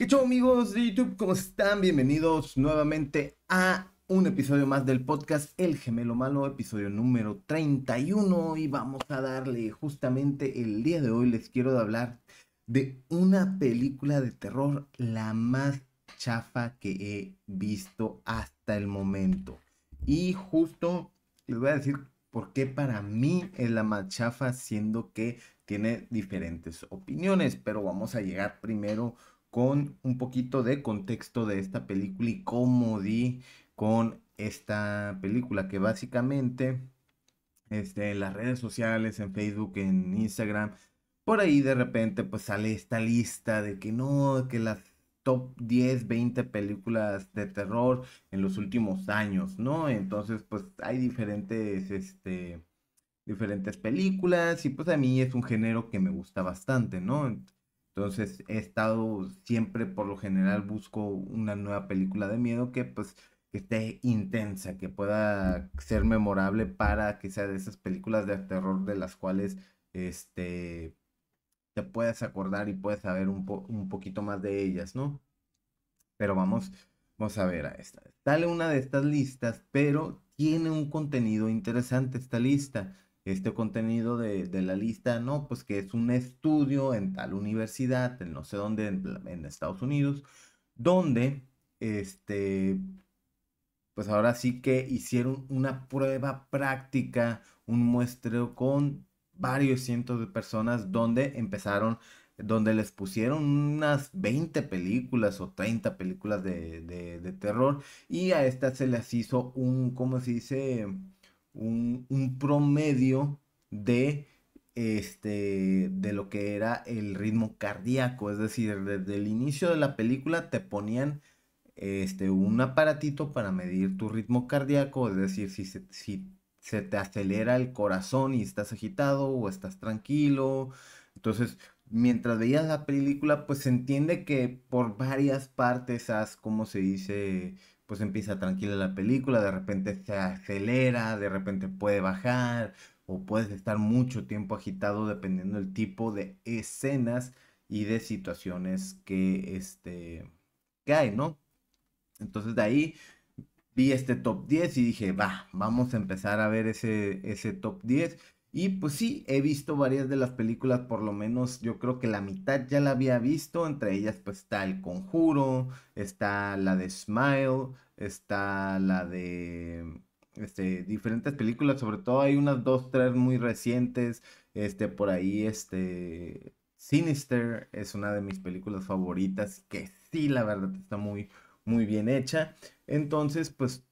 ¿Qué amigos de YouTube? ¿Cómo están? Bienvenidos nuevamente a un episodio más del podcast El Gemelo Malo, episodio número 31. Y vamos a darle justamente el día de hoy les quiero hablar de una película de terror, la más chafa que he visto hasta el momento. Y justo les voy a decir por qué para mí es la más chafa, siendo que tiene diferentes opiniones, pero vamos a llegar primero con un poquito de contexto de esta película y cómo di con esta película que básicamente este, en las redes sociales, en Facebook, en Instagram, por ahí de repente pues sale esta lista de que no, que las top 10, 20 películas de terror en los últimos años, ¿no? Entonces pues hay diferentes, este, diferentes películas y pues a mí es un género que me gusta bastante, ¿no? Entonces he estado siempre, por lo general, busco una nueva película de miedo que pues que esté intensa, que pueda ser memorable para que sea de esas películas de terror de las cuales este te puedas acordar y puedes saber un, un poquito más de ellas, ¿no? Pero vamos, vamos a ver a esta. Dale una de estas listas, pero tiene un contenido interesante esta lista este contenido de, de, la lista, ¿no? Pues que es un estudio en tal universidad, en no sé dónde, en, Estados Unidos, donde, este, pues ahora sí que hicieron una prueba práctica, un muestreo con varios cientos de personas donde empezaron, donde les pusieron unas 20 películas o 30 películas de, de, de terror y a estas se les hizo un, ¿cómo se dice? un, promedio de este, de lo que era el ritmo cardíaco. Es decir, desde el inicio de la película te ponían este, un aparatito para medir tu ritmo cardíaco. Es decir, si se, si se te acelera el corazón y estás agitado o estás tranquilo. Entonces, mientras veías la película, pues se entiende que por varias partes has, como se dice, pues empieza tranquila la película, de repente se acelera, de repente puede bajar o puedes estar mucho tiempo agitado dependiendo del tipo de escenas y de situaciones que, este, hay, ¿no? Entonces de ahí vi este top 10 y dije, va, vamos a empezar a ver ese, ese top 10 y pues sí, he visto varias de las películas, por lo menos yo creo que la mitad ya la había visto, entre ellas pues está El Conjuro, está la de Smile, está la de este, diferentes películas, sobre todo hay unas dos, tres muy recientes, este, por ahí este, Sinister es una de mis películas favoritas, que sí, la verdad está muy, muy bien hecha. Entonces, pues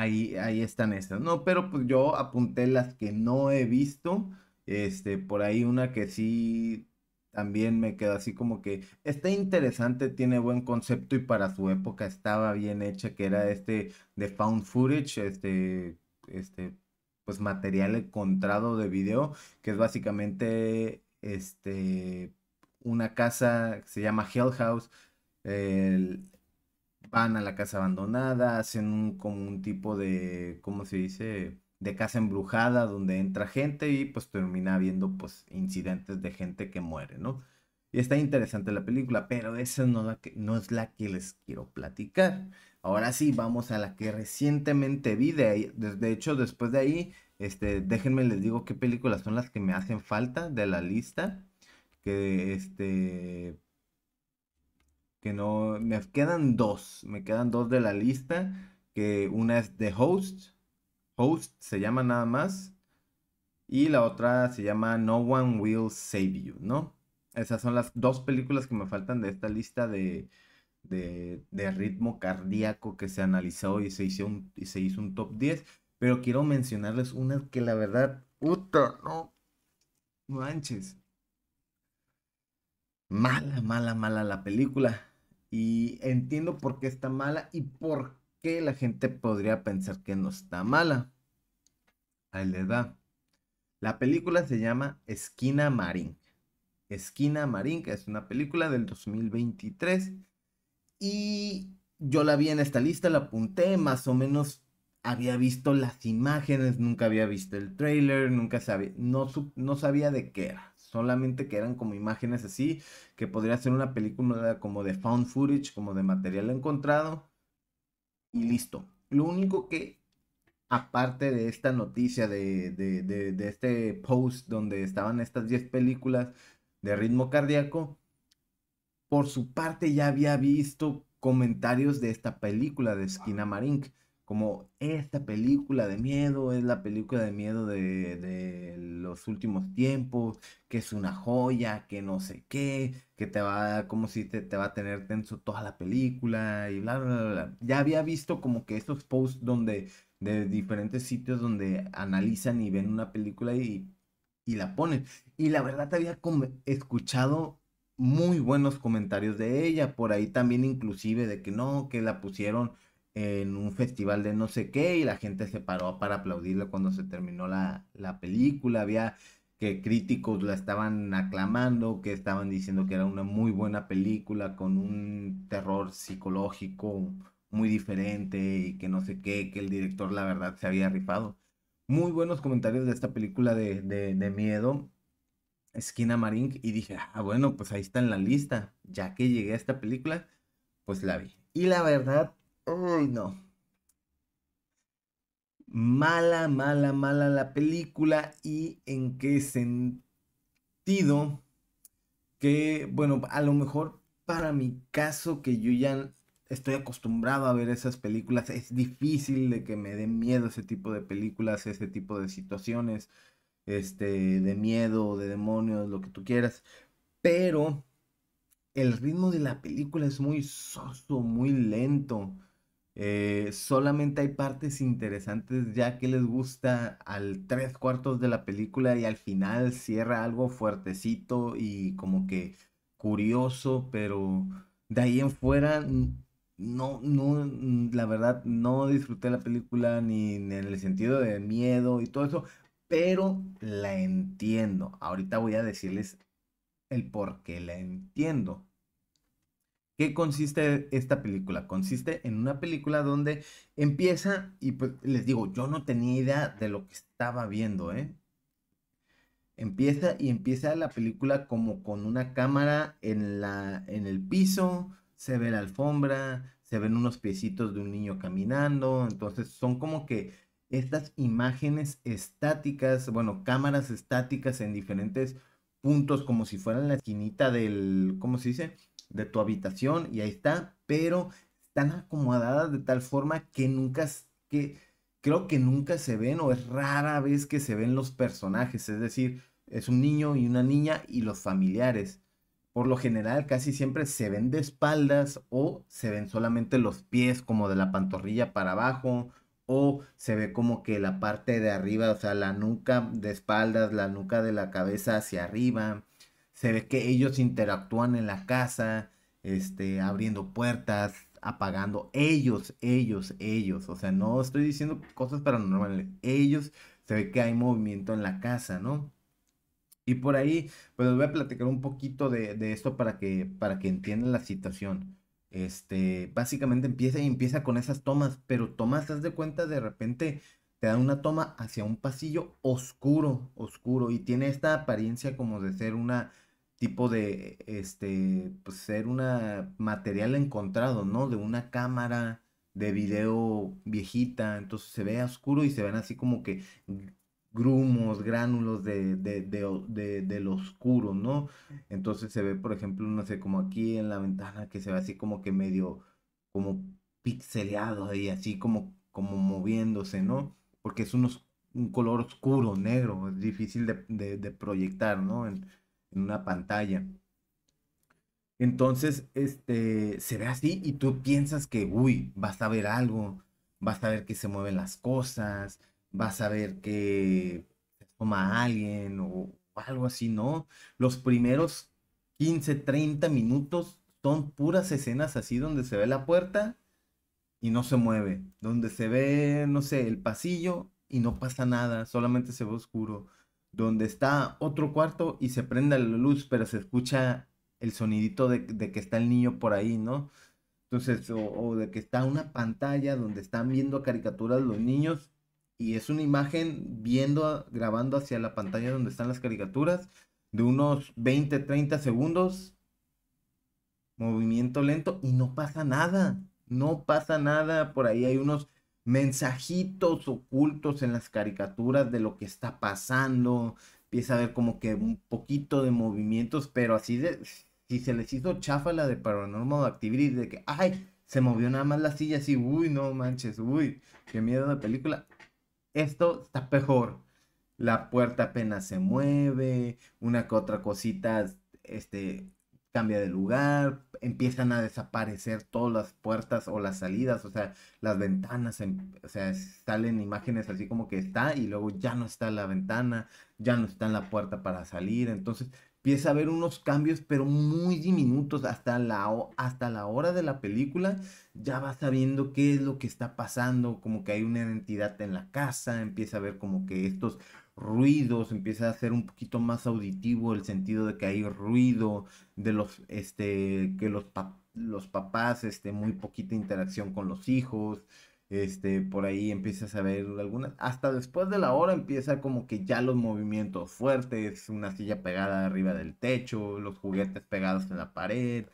ahí, están estas, ¿no? Pero pues yo apunté las que no he visto. Este, por ahí una que sí también me quedó así como que está interesante, tiene buen concepto y para su época estaba bien hecha, que era este de found footage, este, este, pues material encontrado de video, que es básicamente este, una casa que se llama Hell House, el, van a la casa abandonada, hacen un, como un tipo de, ¿cómo se dice? De casa embrujada donde entra gente y pues termina habiendo pues incidentes de gente que muere, ¿no? Y está interesante la película, pero esa no, la que, no es la que les quiero platicar. Ahora sí, vamos a la que recientemente vi. De, ahí, hecho, después de ahí, este, déjenme les digo qué películas son las que me hacen falta de la lista. Que este, que no, me quedan dos, me quedan dos de la lista, que una es The Host, Host se llama nada más, y la otra se llama No One Will Save You, ¿no? Esas son las dos películas que me faltan de esta lista de, de, ritmo cardíaco que se analizó y se, hizo un, y se hizo un top 10. Pero quiero mencionarles una que la verdad, puta, no manches. Mala, mala, mala la película. Y entiendo por qué está mala y por qué la gente podría pensar que no está mala. Ahí le da. La película se llama Esquina Marín. Esquina Marín, que es una película del 2023. Y yo la vi en esta lista, la apunté, más o menos había visto las imágenes, nunca había visto el trailer, nunca sabía, no, no sabía de qué era solamente que eran como imágenes así, que podría ser una película como de found footage, como de material encontrado, y listo. Lo único que, aparte de esta noticia, de, de, de, este post donde estaban estas 10 películas de ritmo cardíaco, por su parte ya había visto comentarios de esta película de Skinamarink Marink como esta película de miedo es la película de miedo de, de, los últimos tiempos, que es una joya, que no sé qué, que te va, como si te, va a tener tenso toda la película y bla, bla, bla, Ya había visto como que estos posts donde, de diferentes sitios donde analizan y ven una película y, y la ponen. Y la verdad te había escuchado muy buenos comentarios de ella, por ahí también inclusive de que no, que la pusieron en un festival de no sé qué y la gente se paró para aplaudirle cuando se terminó la, película. Había que críticos la estaban aclamando, que estaban diciendo que era una muy buena película con un terror psicológico muy diferente y que no sé qué, que el director la verdad se había rifado. Muy buenos comentarios de esta película de, de miedo, Esquina Marín, y dije, ah, bueno, pues ahí está en la lista. Ya que llegué a esta película, pues la vi. Y la verdad, Uy, no. Mala, mala, mala la película y en qué sentido que, bueno, a lo mejor para mi caso que yo ya estoy acostumbrado a ver esas películas, es difícil de que me den miedo ese tipo de películas, ese tipo de situaciones, este, de miedo, de demonios, lo que tú quieras, pero el ritmo de la película es muy soso, muy lento. Eh, solamente hay partes interesantes ya que les gusta al tres cuartos de la película y al final cierra algo fuertecito y como que curioso, pero de ahí en fuera no, no, la verdad no disfruté la película ni, ni en el sentido de miedo y todo eso, pero la entiendo. Ahorita voy a decirles el por qué la entiendo. ¿Qué consiste esta película? Consiste en una película donde empieza y pues les digo, yo no tenía idea de lo que estaba viendo, ¿eh? Empieza y empieza la película como con una cámara en, la, en el piso, se ve la alfombra, se ven unos piecitos de un niño caminando, entonces son como que estas imágenes estáticas, bueno, cámaras estáticas en diferentes puntos, como si fueran la esquinita del, ¿cómo se dice? de tu habitación y ahí está, pero están acomodadas de tal forma que nunca, que creo que nunca se ven o es rara vez que se ven los personajes, es decir, es un niño y una niña y los familiares. Por lo general casi siempre se ven de espaldas o se ven solamente los pies como de la pantorrilla para abajo o se ve como que la parte de arriba, o sea, la nuca de espaldas, la nuca de la cabeza hacia arriba se ve que ellos interactúan en la casa, este, abriendo puertas, apagando. Ellos, ellos, ellos. O sea, no estoy diciendo cosas paranormales. Ellos, se ve que hay movimiento en la casa, ¿no? Y por ahí, pues les voy a platicar un poquito de, esto para que, para que entiendan la situación. Este, básicamente empieza y empieza con esas tomas, pero tomas, ¿te de cuenta, de repente te dan una toma hacia un pasillo oscuro, oscuro, y tiene esta apariencia como de ser una, tipo de, este, pues ser una material encontrado, ¿no? De una cámara de video viejita, entonces se ve oscuro y se ven así como que grumos, gránulos de, de, de, lo oscuro, ¿no? Entonces se ve, por ejemplo, no sé, como aquí en la ventana que se ve así como que medio, como pixeleado y así como, como moviéndose, ¿no? Porque es un color oscuro, negro, es difícil de, de, proyectar, ¿no? en una pantalla. Entonces, este, se ve así y tú piensas que, uy, vas a ver algo, vas a ver que se mueven las cosas, vas a ver que se toma alguien o algo así, ¿no? Los primeros 15, 30 minutos son puras escenas así donde se ve la puerta y no se mueve, donde se ve, no sé, el pasillo y no pasa nada, solamente se ve oscuro donde está otro cuarto y se prende la luz, pero se escucha el sonidito de, que está el niño por ahí, ¿no? Entonces, o, o, de que está una pantalla donde están viendo caricaturas los niños y es una imagen viendo, grabando hacia la pantalla donde están las caricaturas de unos 20, 30 segundos, movimiento lento y no pasa nada, no pasa nada, por ahí hay unos mensajitos ocultos en las caricaturas de lo que está pasando. Empieza a ver como que un poquito de movimientos, pero así de. Si se les hizo chafa la de Paranormal Activity, de que, ay, se movió nada más la silla así, uy, no manches, uy, qué miedo de película. Esto está peor. La puerta apenas se mueve, una que otra cosita, este, cambia de lugar, empiezan a desaparecer todas las puertas o las salidas, o sea, las ventanas, em, o sea, salen imágenes así como que está y luego ya no está la ventana, ya no está en la puerta para salir, entonces empieza a haber unos cambios, pero muy diminutos. Hasta la, hasta la hora de la película ya vas sabiendo qué es lo que está pasando, como que hay una identidad en la casa, empieza a ver como que estos ruidos, empieza a ser un poquito más auditivo el sentido de que hay ruido, de los, este, que los, los papás, este, muy poquita interacción con los hijos, este, por ahí empiezas a ver algunas, hasta después de la hora empieza como que ya los movimientos fuertes, una silla pegada arriba del techo, los juguetes pegados en la pared,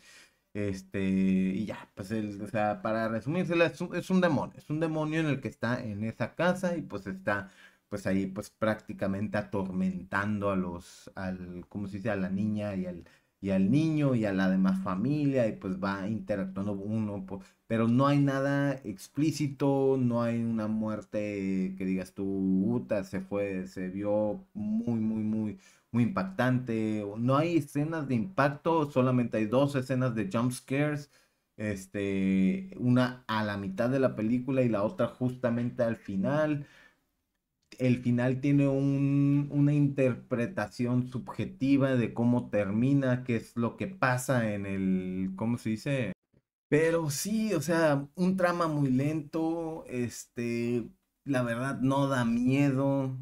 este, y ya, pues, el, o sea, para resumirse, es un, demonio, es un demonio en el que está en esa casa y pues está, pues ahí, pues prácticamente atormentando a los, al, ¿cómo se dice? A la niña y al y al niño y a la demás familia y pues va interactuando uno, pero no hay nada explícito, no hay una muerte que digas tú, se fue, se vio muy, muy, muy, muy impactante, no hay escenas de impacto, solamente hay dos escenas de jump scares, este, una a la mitad de la película y la otra justamente al final el final tiene una interpretación subjetiva de cómo termina, qué es lo que pasa en el, ¿cómo se dice? Pero sí, o sea, un trama muy lento, este, la verdad no da miedo,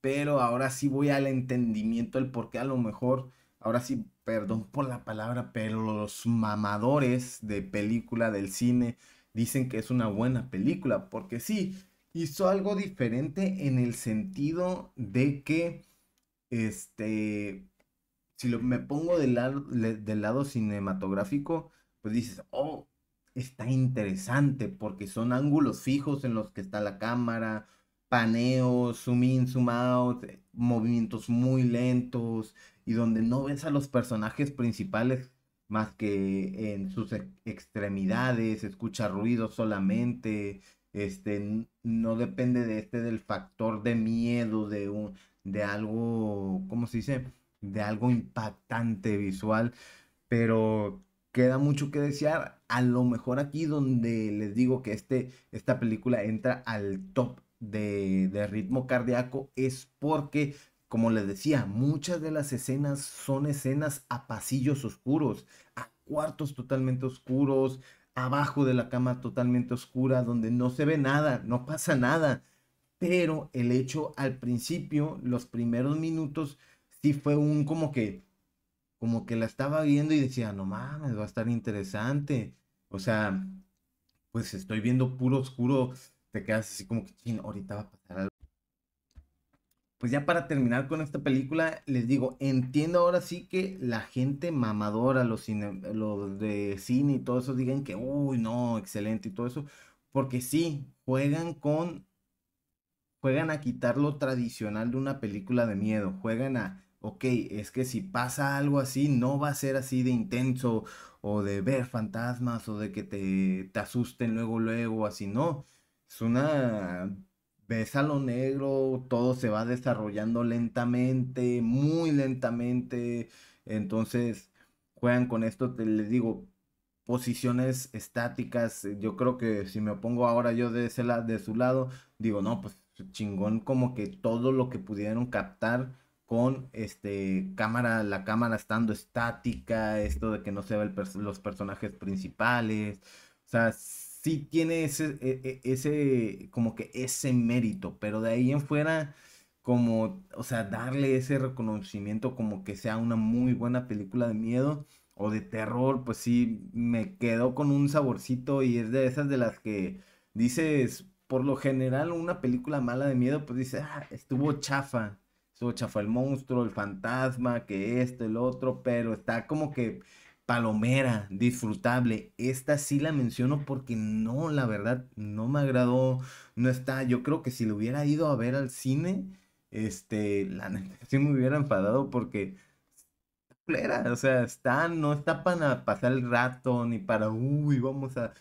pero ahora sí voy al entendimiento del por qué a lo mejor, ahora sí, perdón por la palabra, pero los mamadores de película del cine dicen que es una buena película, porque sí, hizo algo diferente en el sentido de que, este, si lo, me pongo del, lado, cinematográfico, pues dices, oh, está interesante porque son ángulos fijos en los que está la cámara, paneos, zoom in, zoom out, eh, movimientos muy lentos y donde no ves a los personajes principales más que en sus extremidades, escucha ruido solamente, este, no depende de este, del factor de miedo, de, un, de algo, como se dice? De algo impactante visual, pero queda mucho que desear. A lo mejor aquí donde les digo que este, esta película entra al top de, de ritmo cardíaco es porque como les decía, muchas de las escenas son escenas a pasillos oscuros, a cuartos totalmente oscuros, abajo de la cama totalmente oscura, donde no se ve nada, no pasa nada. Pero el hecho al principio, los primeros minutos, sí fue un como que, como que la estaba viendo y decía, no mames, va a estar interesante. O sea, pues estoy viendo puro oscuro, te quedas así como que, chino, ahorita va a pasar algo pues ya para terminar con esta película, les digo, entiendo ahora sí que la gente mamadora, los, los de cine y todo eso, digan que, uy, no, excelente y todo eso, porque sí, juegan con, juegan a quitar lo tradicional de una película de miedo, juegan a, ok, es que si pasa algo así, no va a ser así de intenso, o de ver fantasmas, o de que te, te asusten luego, luego, así, no. Es una ves a lo negro, todo se va desarrollando lentamente, muy lentamente. Entonces, juegan con esto, te les digo, posiciones estáticas. Eh, yo creo que si me pongo ahora yo de, ese de su lado, digo, no, pues chingón como que todo lo que pudieron captar con este cámara, la cámara estando estática, esto de que no se ve los personajes principales. O sea, sí tiene ese, e, e, ese, como que ese mérito, pero de ahí en fuera, como, o sea, darle ese reconocimiento como que sea una muy buena película de miedo o de terror, pues sí, me quedó con un saborcito y es de esas de las que dices, por lo general, una película mala de miedo, pues dices, ah, estuvo chafa, estuvo chafa el monstruo, el fantasma, que esto, el otro, pero está como que palomera, disfrutable. Esta sí la menciono porque no, la verdad, no me agradó, no está. Yo creo que si lo hubiera ido a ver al cine, este, la neta sí me hubiera enfadado porque o sea, está, no está para pasar el rato ni para, uy, vamos a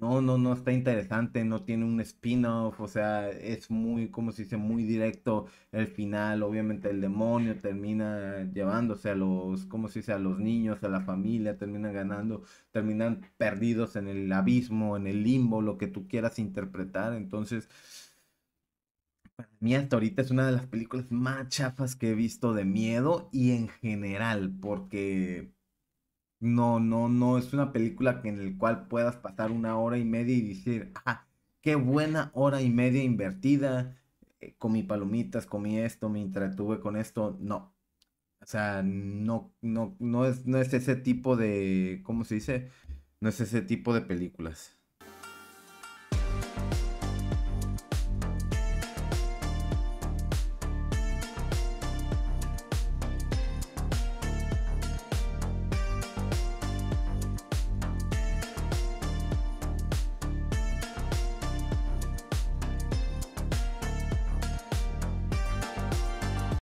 no, no, no está interesante, no tiene un spin-off, o sea, es muy, como se dice, muy directo el final, obviamente el demonio termina llevándose a los, como se dice, a los niños, a la familia, terminan ganando, terminan perdidos en el abismo, en el limbo, lo que tú quieras interpretar, entonces... Para mí hasta ahorita es una de las películas más chafas que he visto de miedo y en general, porque no, no, no, es una película en la cual puedas pasar una hora y media y decir, ah, qué buena hora y media invertida, eh, comí palomitas, comí esto, me entretuve con esto, no. O sea, no, no, es, no es ese tipo de, ¿cómo se dice? No es ese tipo de películas.